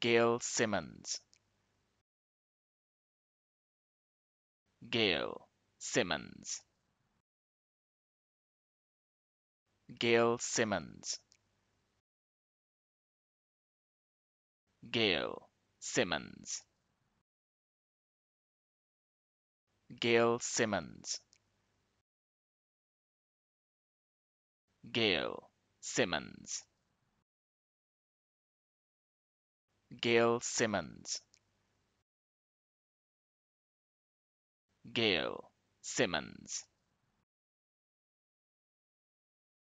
Gail Simmons. Gail Simmons. Gail Simmons. Gail Simmons. Gail Simmons. Gail Simmons. Gail Simmons. Gail Simmons.